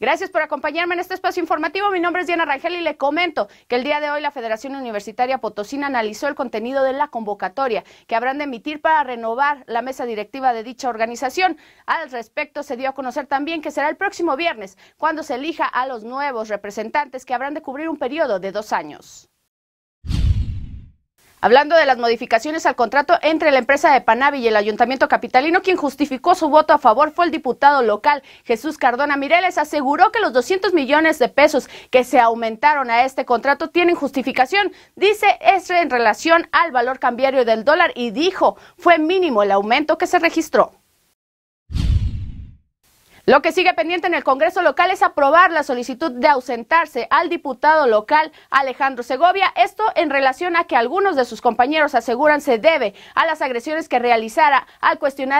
Gracias por acompañarme en este espacio informativo. Mi nombre es Diana Rangel y le comento que el día de hoy la Federación Universitaria Potosina analizó el contenido de la convocatoria que habrán de emitir para renovar la mesa directiva de dicha organización. Al respecto, se dio a conocer también que será el próximo viernes cuando se elija a los nuevos representantes que habrán de cubrir un periodo de dos años. Hablando de las modificaciones al contrato entre la empresa de Panavi y el Ayuntamiento Capitalino, quien justificó su voto a favor fue el diputado local Jesús Cardona Mireles. Aseguró que los 200 millones de pesos que se aumentaron a este contrato tienen justificación. Dice es en relación al valor cambiario del dólar y dijo fue mínimo el aumento que se registró. Lo que sigue pendiente en el Congreso local es aprobar la solicitud de ausentarse al diputado local Alejandro Segovia, esto en relación a que algunos de sus compañeros aseguran se debe a las agresiones que realizara al cuestionar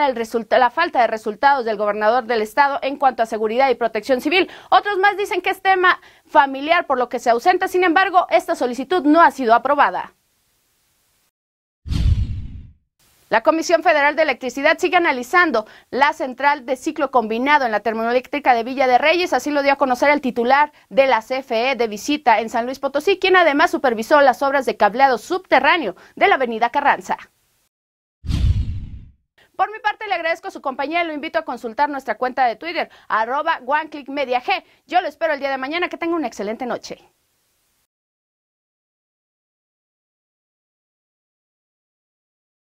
la falta de resultados del gobernador del estado en cuanto a seguridad y protección civil. Otros más dicen que es tema familiar por lo que se ausenta, sin embargo, esta solicitud no ha sido aprobada. La Comisión Federal de Electricidad sigue analizando la central de ciclo combinado en la termoeléctrica de Villa de Reyes, así lo dio a conocer el titular de la CFE de visita en San Luis Potosí, quien además supervisó las obras de cableado subterráneo de la avenida Carranza. Por mi parte, le agradezco su compañía y lo invito a consultar nuestra cuenta de Twitter, arroba OneClickMediaG. Yo lo espero el día de mañana. Que tenga una excelente noche.